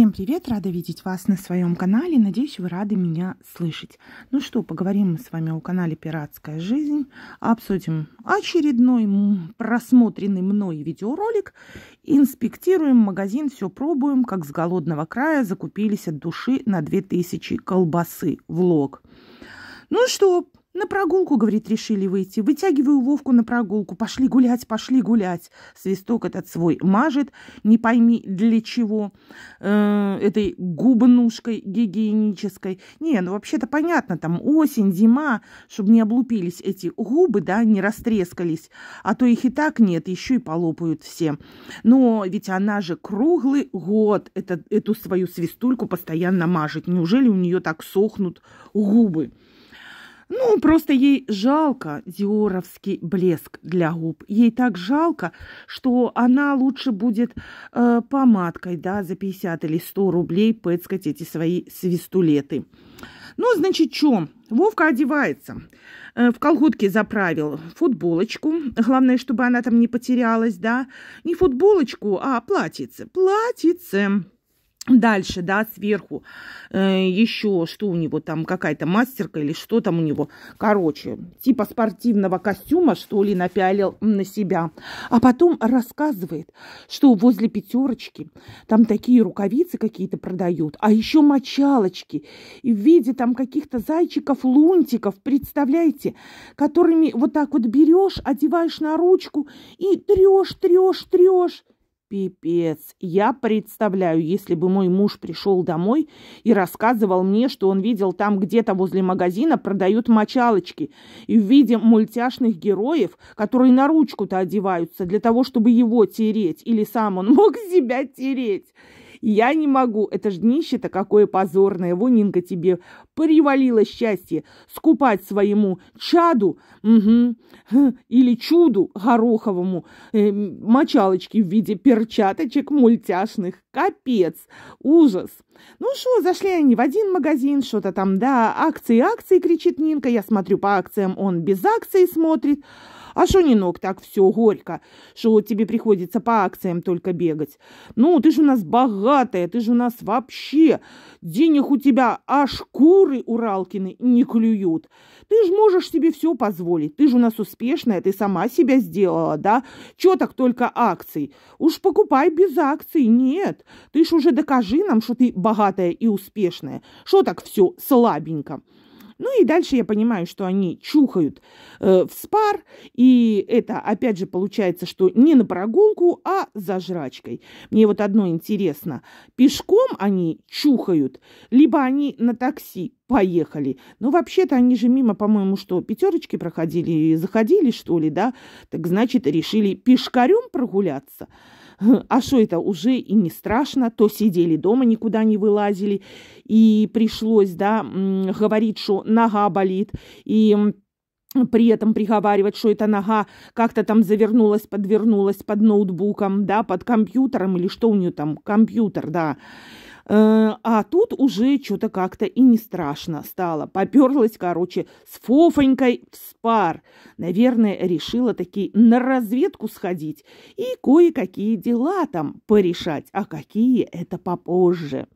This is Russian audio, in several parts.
Всем привет! Рада видеть вас на своем канале. Надеюсь, вы рады меня слышать. Ну что, поговорим мы с вами о канале «Пиратская жизнь». Обсудим очередной просмотренный мной видеоролик. Инспектируем магазин, все пробуем. Как с голодного края закупились от души на 2000 колбасы. Влог. Ну что, на прогулку, говорит, решили выйти. Вытягиваю Вовку на прогулку. Пошли гулять, пошли гулять. Свисток этот свой мажет, не пойми для чего, э, этой губнушкой гигиенической. Не, ну вообще-то понятно, там осень, зима, чтобы не облупились эти губы, да, не растрескались. А то их и так нет, еще и полопают все. Но ведь она же круглый год этот, эту свою свистульку постоянно мажет. Неужели у нее так сохнут губы? Ну, просто ей жалко диоровский блеск для губ. Ей так жалко, что она лучше будет э, помадкой, да, за 50 или 100 рублей пэцкать эти свои свистулеты. Ну, значит, что? Вовка одевается. Э, в колготке заправил футболочку. Главное, чтобы она там не потерялась, да? Не футболочку, а платьице. Платьице. Дальше, да, сверху э, еще что у него там, какая-то мастерка или что там у него. Короче, типа спортивного костюма, что ли, напялил на себя. А потом рассказывает, что возле пятерочки там такие рукавицы какие-то продают, а еще мочалочки в виде там каких-то зайчиков, лунтиков, представляете, которыми вот так вот берешь, одеваешь на ручку и трешь, трешь, трешь. Пипец. Я представляю, если бы мой муж пришел домой и рассказывал мне, что он видел там где-то возле магазина продают мочалочки и в виде мультяшных героев, которые на ручку-то одеваются для того, чтобы его тереть, или сам он мог себя тереть. Я не могу, это ж днище-то какое позорное, Нинка тебе привалило счастье скупать своему чаду угу, или чуду гороховому э, мочалочки в виде перчаточек мультяшных. Капец, ужас. Ну что, зашли они в один магазин, что-то там, да, акции, акции, кричит Нинка. Я смотрю по акциям, он без акций смотрит. А что не ног, так все горько, что тебе приходится по акциям только бегать. Ну, ты же у нас богатая, ты же у нас вообще. Денег у тебя а шкуры Уралкины не клюют. Ты же можешь себе все позволить. Ты же у нас успешная, ты сама себя сделала, да? Чё так только акций? Уж покупай без акций, нет. Ты ж уже докажи нам, что ты богатая и успешная. Что так все слабенько? Ну и дальше я понимаю, что они чухают э, в спар, и это опять же получается, что не на прогулку, а за жрачкой. Мне вот одно интересно, пешком они чухают, либо они на такси поехали. Ну, вообще-то они же мимо, по-моему, что, пятерочки проходили и заходили, что ли, да? Так значит, решили пешкарем прогуляться. а что это уже и не страшно, то сидели дома, никуда не вылазили, и пришлось, да, говорить, что нога болит, и при этом приговаривать, что эта нога как-то там завернулась, подвернулась под ноутбуком, да, под компьютером, или что у нее там, компьютер, да, Э, а тут уже что-то как-то и не страшно стало. Поперлась, короче, с Фофонькой в спар. Наверное, решила таки на разведку сходить и кое-какие дела там порешать. А какие – это попозже.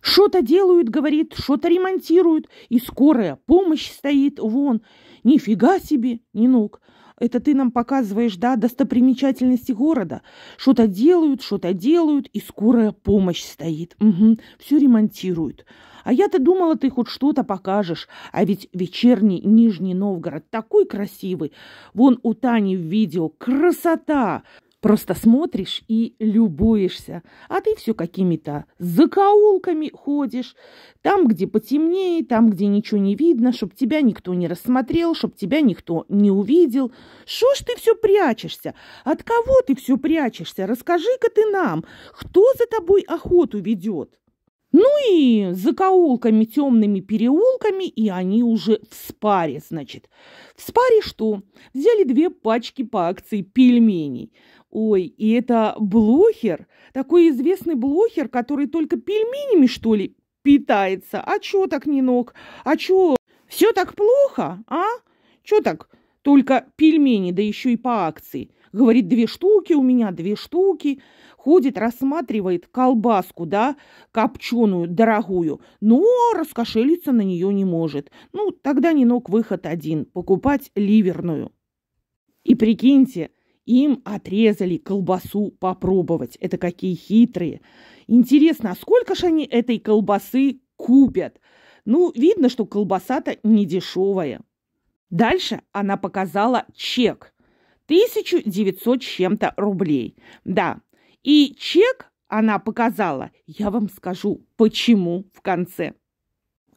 Что-то делают, говорит, что-то ремонтируют, и скорая помощь стоит вон. Нифига себе, Нинок. Ну это ты нам показываешь, да, достопримечательности города. Что-то делают, что-то делают, и скорая помощь стоит. Угу, все ремонтируют. А я-то думала, ты хоть что-то покажешь. А ведь вечерний Нижний Новгород такой красивый. Вон у Тани в видео. Красота! Просто смотришь и любуешься, а ты все какими-то закоулками ходишь, там, где потемнее, там, где ничего не видно, чтобы тебя никто не рассмотрел, чтобы тебя никто не увидел. Что ж ты все прячешься? От кого ты все прячешься? Расскажи-ка ты нам, кто за тобой охоту ведет? Ну и закоулками, темными переулками, и они уже в спаре, значит. В спаре что? Взяли две пачки по акции пельменей. Ой, и это блохер, такой известный блохер, который только пельменями, что ли, питается. А чё так не ног? А чё, все так плохо, а? Чё так, только пельмени, да еще и по акции. Говорит, две штуки у меня, две штуки. Ходит, рассматривает колбаску, да, копченую, дорогую, но раскошелиться на нее не может. Ну, тогда не ног выход один, покупать ливерную. И прикиньте, им отрезали колбасу попробовать. Это какие хитрые. Интересно, а сколько же они этой колбасы купят? Ну, видно, что колбаса-то не дешевая. Дальше она показала чек. 1900 с чем-то рублей. Да, и чек она показала. Я вам скажу, почему в конце.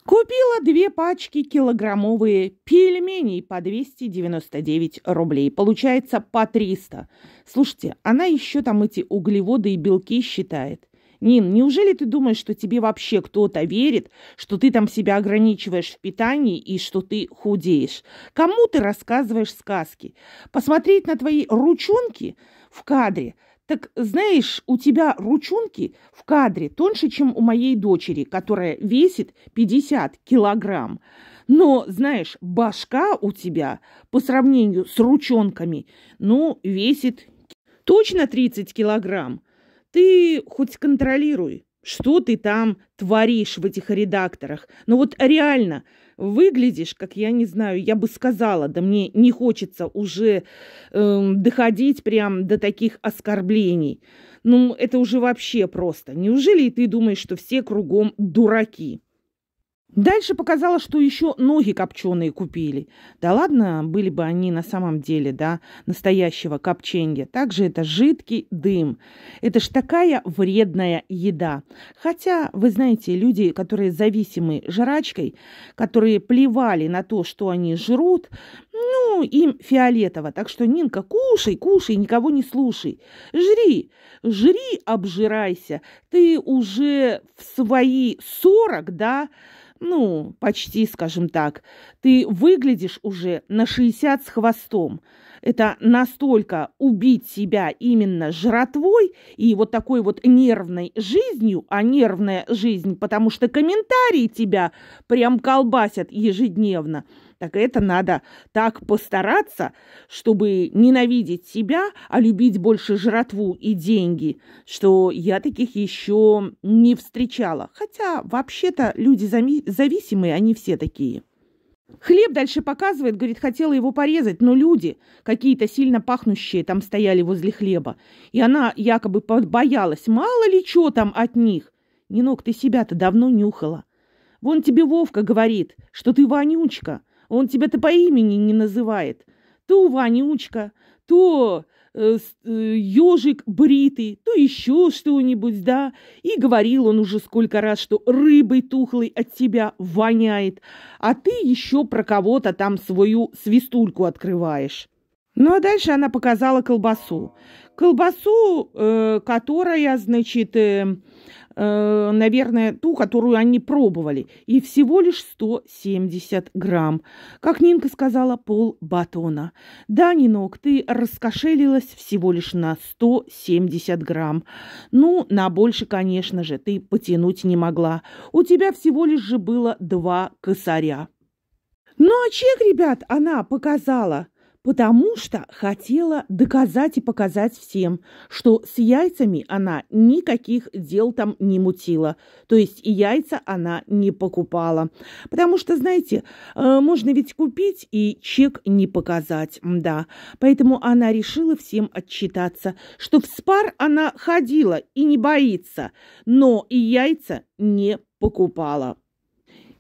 Купила две пачки килограммовые пельменей по 299 рублей. Получается по 300. Слушайте, она еще там эти углеводы и белки считает. Нин, неужели ты думаешь, что тебе вообще кто-то верит, что ты там себя ограничиваешь в питании и что ты худеешь? Кому ты рассказываешь сказки? Посмотреть на твои ручонки в кадре – так знаешь, у тебя ручонки в кадре тоньше, чем у моей дочери, которая весит 50 килограмм. Но, знаешь, башка у тебя по сравнению с ручонками, ну, весит точно 30 килограмм. Ты хоть контролируй. Что ты там творишь в этих редакторах? Ну вот реально, выглядишь, как я не знаю, я бы сказала, да мне не хочется уже э, доходить прям до таких оскорблений. Ну это уже вообще просто. Неужели ты думаешь, что все кругом дураки? Дальше показала, что еще ноги копченые купили. Да ладно, были бы они на самом деле, да, настоящего копченья. Также это жидкий дым. Это ж такая вредная еда. Хотя, вы знаете, люди, которые зависимы жрачкой, которые плевали на то, что они жрут, ну, им фиолетово. Так что, Нинка, кушай, кушай, никого не слушай. Жри, жри, обжирайся. Ты уже в свои сорок, да, ну, почти, скажем так. Ты выглядишь уже на 60 с хвостом. Это настолько убить себя именно жратвой и вот такой вот нервной жизнью, а нервная жизнь, потому что комментарии тебя прям колбасят ежедневно так это надо так постараться, чтобы ненавидеть себя, а любить больше жратву и деньги, что я таких еще не встречала. Хотя вообще-то люди зависимые, они все такие. Хлеб дальше показывает, говорит, хотела его порезать, но люди какие-то сильно пахнущие там стояли возле хлеба. И она якобы боялась, мало ли что там от них. Нинок, ты себя-то давно нюхала. Вон тебе Вовка говорит, что ты вонючка. Он тебя-то по имени не называет. То Ванючка, то э, э, ежик бритый, то еще что-нибудь, да. И говорил он уже сколько раз, что рыбой тухлой от тебя воняет, а ты еще про кого-то там свою свистульку открываешь. Ну а дальше она показала колбасу. Колбасу, э, которая, значит, э, э, наверное, ту, которую они пробовали. И всего лишь 170 грамм. Как Нинка сказала, пол батона. Да, Нинок, ты раскошелилась всего лишь на 170 грамм. Ну, на больше, конечно же, ты потянуть не могла. У тебя всего лишь же было два косаря. Ну а чек, ребят, она показала – потому что хотела доказать и показать всем, что с яйцами она никаких дел там не мутила, то есть и яйца она не покупала. Потому что, знаете, э, можно ведь купить и чек не показать, да. Поэтому она решила всем отчитаться, что в спар она ходила и не боится, но и яйца не покупала.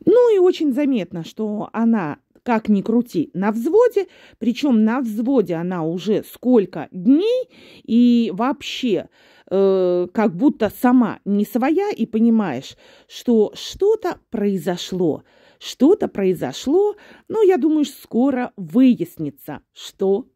Ну и очень заметно, что она как ни крути, на взводе, причем на взводе она уже сколько дней и вообще э, как будто сама не своя и понимаешь, что что-то произошло. Что-то произошло, но ну, я думаю, скоро выяснится, что